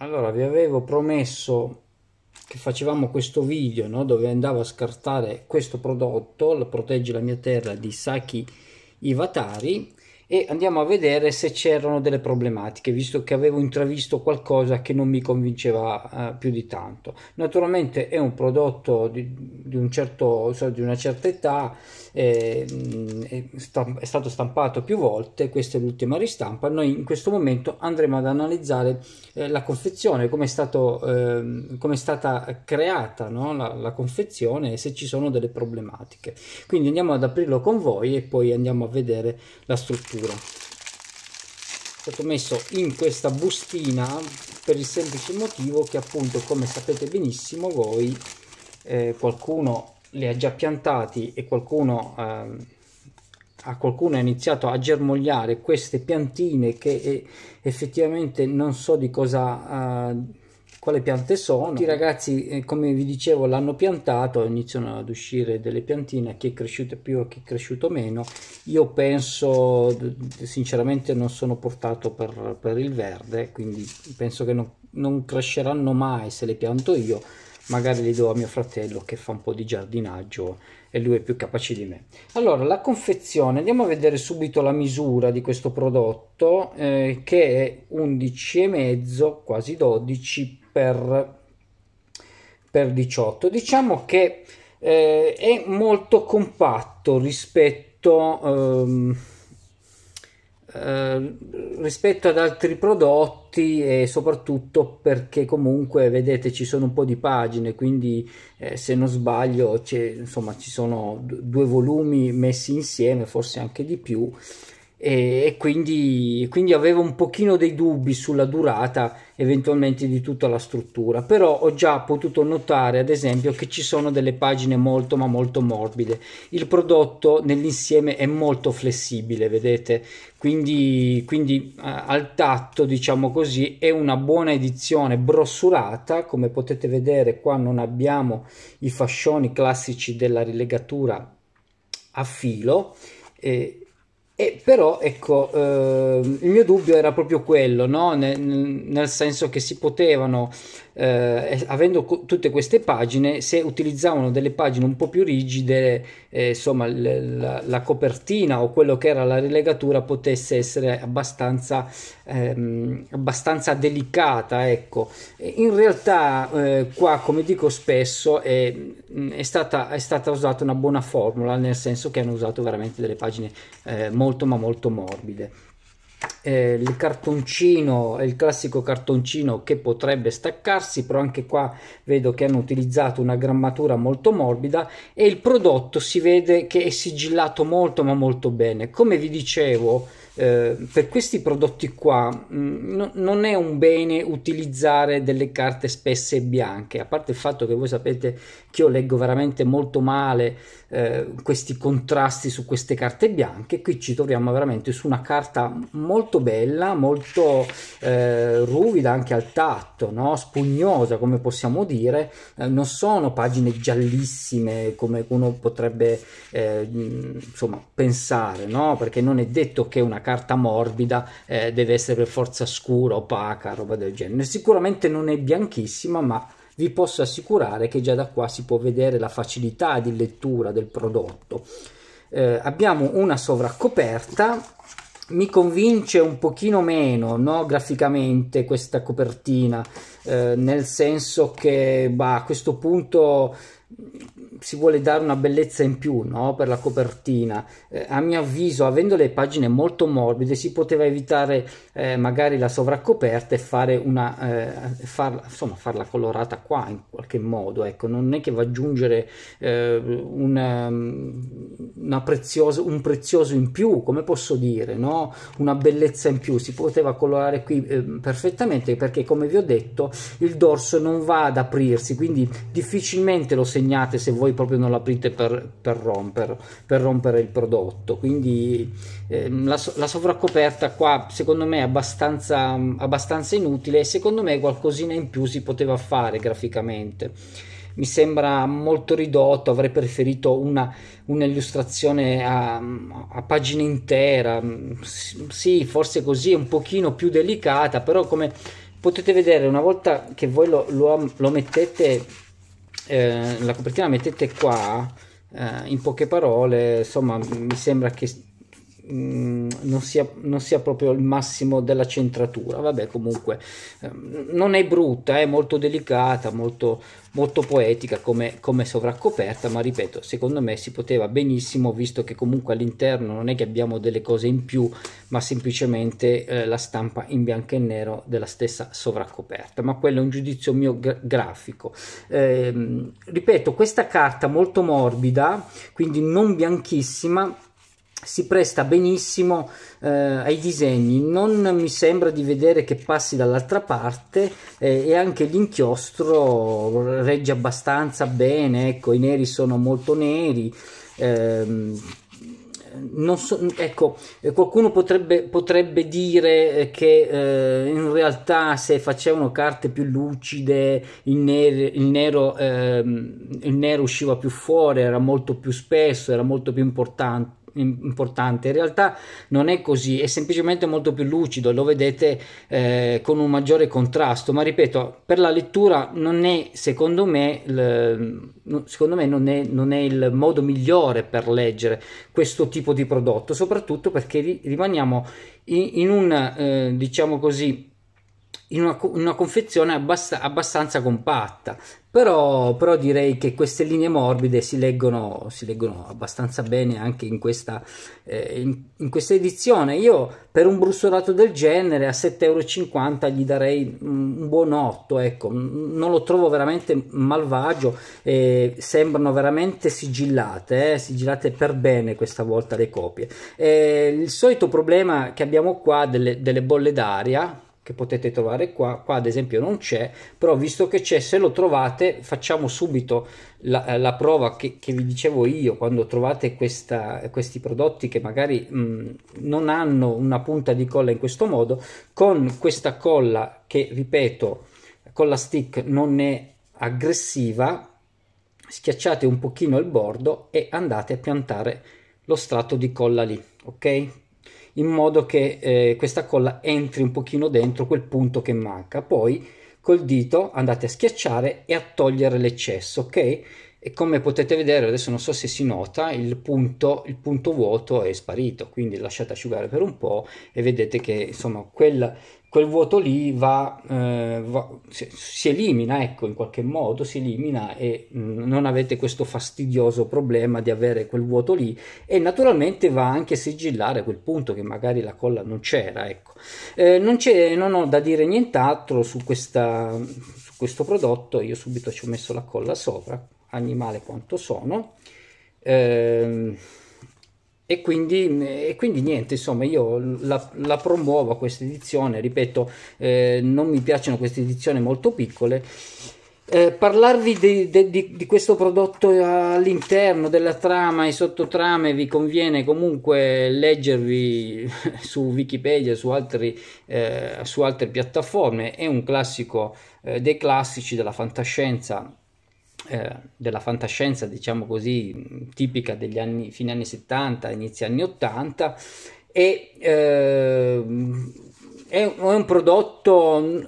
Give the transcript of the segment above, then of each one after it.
Allora, vi avevo promesso che facevamo questo video no? dove andavo a scartare questo prodotto, la Protegge la mia terra di Saki Ivatari e andiamo a vedere se c'erano delle problematiche, visto che avevo intravisto qualcosa che non mi convinceva uh, più di tanto. Naturalmente è un prodotto di, di, un certo, so, di una certa età, eh, mm, è, sta, è stato stampato più volte, questa è l'ultima ristampa. Noi in questo momento andremo ad analizzare eh, la confezione, come è, stato, eh, come è stata creata no? la, la confezione e se ci sono delle problematiche. Quindi andiamo ad aprirlo con voi e poi andiamo a vedere la struttura sicuro è stato messo in questa bustina per il semplice motivo che appunto come sapete benissimo voi eh, qualcuno li ha già piantati e qualcuno eh, a qualcuno ha iniziato a germogliare queste piantine che eh, effettivamente non so di cosa eh, quale piante sono. I ragazzi, eh, come vi dicevo, l'hanno piantato, iniziano ad uscire delle piantine, a chi è cresciuto più, a chi è cresciuto meno. Io penso, sinceramente non sono portato per, per il verde, quindi penso che no, non cresceranno mai se le pianto io, magari le do a mio fratello che fa un po' di giardinaggio e lui è più capace di me. Allora, la confezione, andiamo a vedere subito la misura di questo prodotto eh, che è 11,5, quasi 12 per, per 18. Diciamo che eh, è molto compatto rispetto, ehm, eh, rispetto ad altri prodotti e soprattutto perché comunque vedete ci sono un po' di pagine quindi eh, se non sbaglio insomma ci sono due volumi messi insieme forse anche di più e, e quindi, quindi, avevo un pochino dei dubbi sulla durata eventualmente di tutta la struttura però ho già potuto notare ad esempio che ci sono delle pagine molto ma molto morbide il prodotto nell'insieme è molto flessibile vedete quindi, quindi al tatto diciamo così è una buona edizione brossurata come potete vedere qua non abbiamo i fascioni classici della rilegatura a filo eh, e però ecco, eh, il mio dubbio era proprio quello, no? nel, nel, senso che si potevano, eh, avendo co- tutte queste pagine, se utilizzavano delle pagine un po' più rigide, eh, insomma l- la-, la, copertina o quello che era la rilegatura potesse essere abbastanza, ehm, abbastanza delicata. Ecco. In realtà eh, qua, come dico spesso, è, è, stata, è, stata, usata una buona formula, nel senso che hanno usato veramente delle pagine molto eh, molto ma molto morbide eh, il cartoncino, è il classico cartoncino che potrebbe staccarsi, però anche qua vedo che hanno utilizzato una grammatura molto morbida e il prodotto si vede che è sigillato molto ma molto bene. Come vi dicevo, eh, per questi prodotti qua mh, mm, no, non è un bene utilizzare delle carte spesse e bianche, a parte il fatto che voi sapete che io leggo veramente molto male eh, questi contrasti su queste carte bianche, qui ci troviamo veramente su una carta molto molto bella, molto eh, ruvida anche al tatto, no? spugnosa come possiamo dire, eh, non sono pagine giallissime come uno potrebbe eh, insomma, pensare, no? perché non è detto che una carta morbida eh, deve essere per forza scura, opaca, roba del genere, sicuramente non è bianchissima ma vi posso assicurare che già da qua si può vedere la facilità di lettura del prodotto. Eh, abbiamo una sovraccoperta mi convince un pochino meno no, graficamente questa copertina, eh, nel senso che bah, a questo punto si vuole dare una bellezza in più no? per la copertina. Eh, a mio avviso, avendo le pagine molto morbide, si poteva evitare eh, magari la sovraccoperta e fare una, eh, farla, insomma, farla colorata qua in qualche modo. Ecco, non è che va ad aggiungere eh, una, ehm, una prezioso, un prezioso in più, come posso dire, no? una bellezza in più. Si poteva colorare qui eh, perfettamente perché, come vi ho detto, il dorso non va ad aprirsi, quindi difficilmente lo si consegnate se voi proprio non l'aprite per, per, romper, per rompere il prodotto. Quindi ehm, la, la, sovracoperta qua secondo me è abbastanza, abbastanza inutile e secondo me qualcosina in più si poteva fare graficamente. Mi sembra molto ridotto, avrei preferito una, un'illustrazione a, a, pagina intera, sì, forse così, è un pochino più delicata, però come potete vedere una volta che voi lo, lo, lo mettete eh, la copertina mettete qua eh, in poche parole insomma mi sembra che Mm, non, sia, non, sia, proprio il massimo della centratura. Vabbè, comunque ehm, non è brutta, è molto delicata, molto, molto poetica come, come, sovraccoperta, ma ripeto, secondo me si poteva benissimo, visto che comunque all'interno non è che abbiamo delle cose in più, ma semplicemente eh, la stampa in bianco e nero della stessa sovraccoperta. Ma quello è un giudizio mio gra- grafico. Eh, ripeto, questa carta molto morbida, quindi non bianchissima, si presta benissimo eh, ai disegni, non mi sembra di vedere che passi dall'altra parte eh, e anche l'inchiostro regge abbastanza bene, ecco, i neri sono molto neri. Ehm, So, ecco, qualcuno potrebbe, potrebbe dire che eh, in realtà se facevano carte più lucide il, ner- il, nero, eh, il nero usciva più fuori, era molto più spesso, era molto più importante importante. In realtà non è così, è semplicemente molto più lucido, lo vedete eh, con un maggiore contrasto, ma ripeto, per la lettura non è, secondo me, il, secondo me non, è, non è il modo migliore per leggere questo tipo di prodotto, soprattutto perché rimaniamo in, in un, eh, diciamo così, in una, in una confezione abbast- abbastanza compatta, però, però, direi che queste linee morbide si leggono, si leggono abbastanza bene anche in questa, eh, in, in questa, edizione. Io per un brussolato del genere a 7,50 euro gli darei un buon 8, ecco. non lo trovo veramente malvagio, eh, sembrano veramente sigillate, eh, sigillate per bene questa volta le copie. Eh, il solito problema che abbiamo qua delle, delle bolle d'aria, che potete trovare qua, qua ad esempio non c'è, però visto che c'è, se lo trovate facciamo subito la, eh, la prova che, che, vi dicevo io, quando trovate questa, questi prodotti che magari mh, mm, non hanno una punta di colla in questo modo, con questa colla che, ripeto, colla stick non è aggressiva, schiacciate un pochino il bordo e andate a piantare lo strato di colla lì, ok? in modo che eh, questa colla entri un pochino dentro quel punto che manca. Poi col dito andate a schiacciare e a togliere l'eccesso, ok? e come potete vedere adesso non so se si nota il punto, il punto vuoto è sparito quindi lasciate asciugare per un po' e vedete che insomma quel, quel vuoto lì va, eh, va si, si, elimina ecco in qualche modo si elimina e mh, mm, non avete questo fastidioso problema di avere quel vuoto lì e naturalmente va anche a sigillare quel punto che magari la colla non c'era ecco eh, non, c'è, non ho da dire nient'altro su, questa, su questo prodotto io subito ci ho messo la colla sopra animale quanto sono. Ehm, e quindi, e quindi, niente, insomma, io la, la promuovo questa edizione, ripeto, eh, non mi piacciono queste edizioni molto piccole. Eh, parlarvi di, di, di, questo prodotto all'interno della trama e sottotrame vi conviene comunque leggervi su Wikipedia, su, altri, eh, su altre piattaforme, è un classico eh, dei classici della fantascienza eh, della fantascienza, diciamo così, tipica degli anni, fine anni 70, inizio anni 80 e eh, è, un prodotto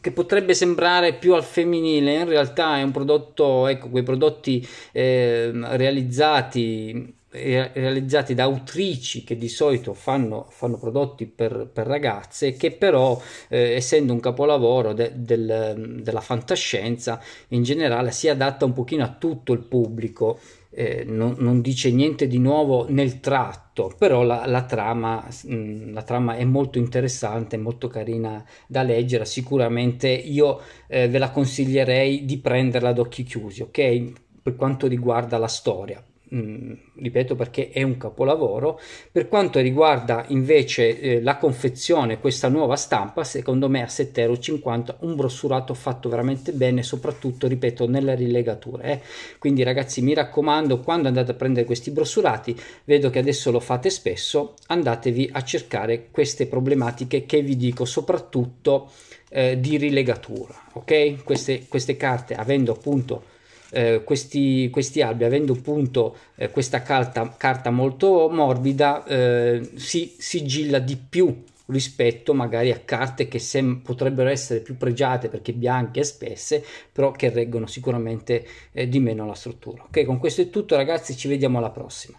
che potrebbe sembrare più al femminile, in realtà è un prodotto, ecco, quei prodotti eh, realizzati realizzati da autrici che di solito fanno, fanno prodotti per, per, ragazze che però eh, essendo un capolavoro de, del, della fantascienza in generale si adatta un pochino a tutto il pubblico eh, non, non, dice niente di nuovo nel tratto, però la, la, trama, mm, la, trama, è molto interessante, molto carina da leggere. Sicuramente io eh, ve la consiglierei di prenderla ad occhi chiusi, ok? Per quanto riguarda la storia. Mm, ripeto perché è un capolavoro. Per quanto riguarda invece eh, la confezione, questa nuova stampa, secondo me a 7,50€ un brossurato fatto veramente bene, soprattutto, ripeto, nella rilegatura. Eh. Quindi ragazzi, mi raccomando, quando andate a prendere questi brossurati, vedo che adesso lo fate spesso, andatevi a cercare queste problematiche che vi dico, soprattutto eh, di rilegatura. Ok? Queste, queste carte, avendo appunto eh, questi, questi, albi, avendo appunto eh, questa carta, carta, molto morbida, eh, si sigilla di più rispetto magari a carte che sem- potrebbero essere più pregiate perché bianche e spesse, però che reggono sicuramente eh, di meno la struttura. Ok, con questo è tutto ragazzi, ci vediamo alla prossima.